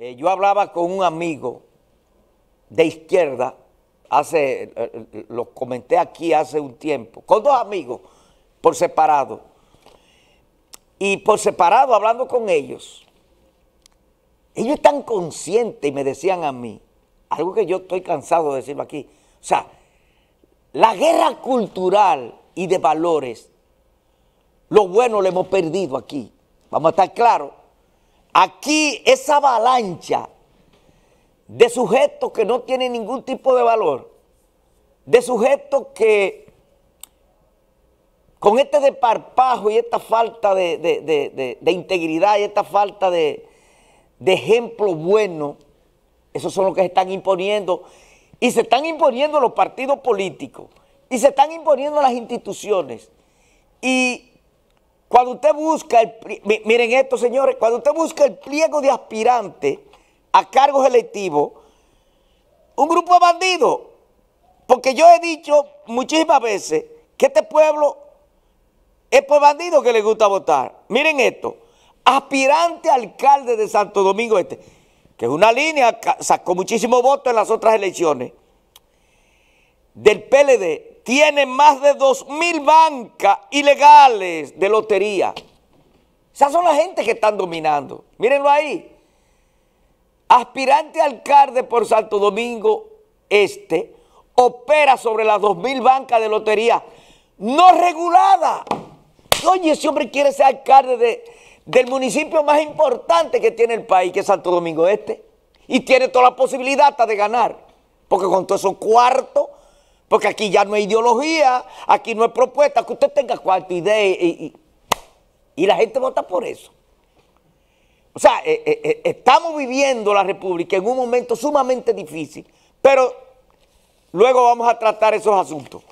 Eh, yo hablaba con un amigo de izquierda, hace, eh, eh, lo comenté aquí hace un tiempo, con dos amigos por separado. Y por separado, hablando con ellos, ellos están conscientes y me decían a mí, algo que yo estoy cansado de decirlo aquí, o sea, la guerra cultural y de valores, lo bueno lo hemos perdido aquí, vamos a estar claros, Aquí esa avalancha de sujetos que no tienen ningún tipo de valor, de sujetos que con este desparpajo y esta falta de, integridad y esta falta de, ejemplo bueno, esos son los que se están imponiendo y se están imponiendo los partidos políticos y se están imponiendo las instituciones y cuando usted busca, el, miren esto señores, cuando usted busca el pliego de aspirante a cargos electivos, un grupo de bandidos, porque yo he dicho muchísimas veces que este pueblo es por bandidos que le gusta votar. Miren esto, aspirante alcalde de Santo Domingo Este, que es una línea, sacó muchísimos votos en las otras elecciones, del PLD, tiene más de 2.000 bancas ilegales de lotería. Esas son la gente que están dominando. Mírenlo ahí. Aspirante alcalde por Santo Domingo Este opera sobre las 2.000 bancas de lotería no regulada Oye, ese hombre quiere ser alcalde del municipio más importante que tiene el país, que es Santo Domingo Este. Y tiene toda la posibilidad hasta de ganar. Porque con todos esos cuartos porque aquí ya no hay ideología, aquí no hay propuesta, que usted tenga cuarto idea y, la gente vota por eso. O sea, eh, eh, eh, estamos viviendo la República en un momento sumamente difícil, pero luego vamos a tratar esos asuntos.